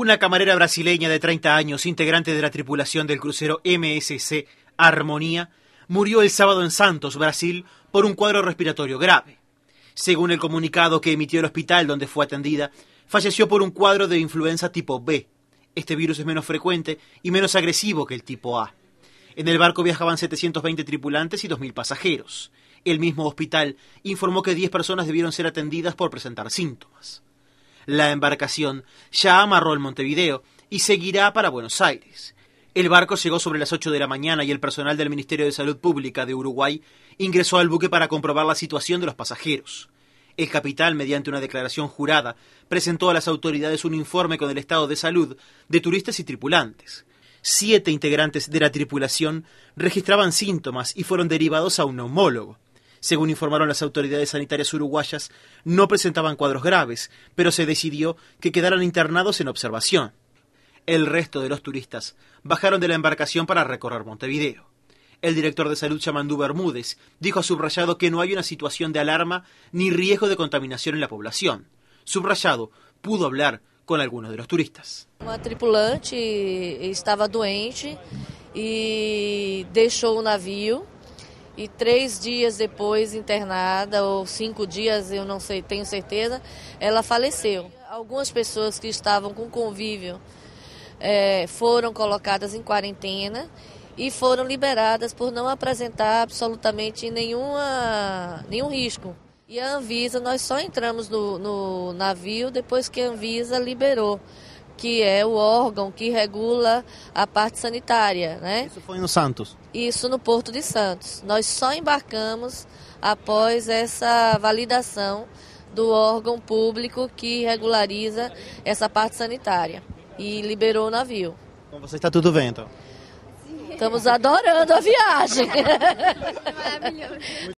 Una camarera brasileña de 30 años, integrante de la tripulación del crucero MSC Armonía, murió el sábado en Santos, Brasil, por un cuadro respiratorio grave. Según el comunicado que emitió el hospital donde fue atendida, falleció por un cuadro de influenza tipo B. Este virus es menos frecuente y menos agresivo que el tipo A. En el barco viajaban 720 tripulantes y 2.000 pasajeros. El mismo hospital informó que 10 personas debieron ser atendidas por presentar síntomas. La embarcación ya amarró el Montevideo y seguirá para Buenos Aires. El barco llegó sobre las 8 de la mañana y el personal del Ministerio de Salud Pública de Uruguay ingresó al buque para comprobar la situación de los pasajeros. El capital, mediante una declaración jurada, presentó a las autoridades un informe con el estado de salud de turistas y tripulantes. Siete integrantes de la tripulación registraban síntomas y fueron derivados a un homólogo. Según informaron las autoridades sanitarias uruguayas, no presentaban cuadros graves, pero se decidió que quedaran internados en observación. El resto de los turistas bajaron de la embarcación para recorrer Montevideo. El director de salud Chamandú Bermúdez dijo a Subrayado que no hay una situación de alarma ni riesgo de contaminación en la población. Subrayado pudo hablar con algunos de los turistas. Una tripulante estaba doente y dejó el navío. e três dias depois internada, ou cinco dias, eu não sei, tenho certeza, ela faleceu. Algumas pessoas que estavam com convívio é, foram colocadas em quarentena e foram liberadas por não apresentar absolutamente nenhuma, nenhum risco. E a Anvisa, nós só entramos no, no navio depois que a Anvisa liberou que é o órgão que regula a parte sanitária, né? Isso foi no Santos? Isso no Porto de Santos. Nós só embarcamos após essa validação do órgão público que regulariza essa parte sanitária e liberou o navio. Então você está tudo vento? Estamos adorando a viagem. Maravilhoso.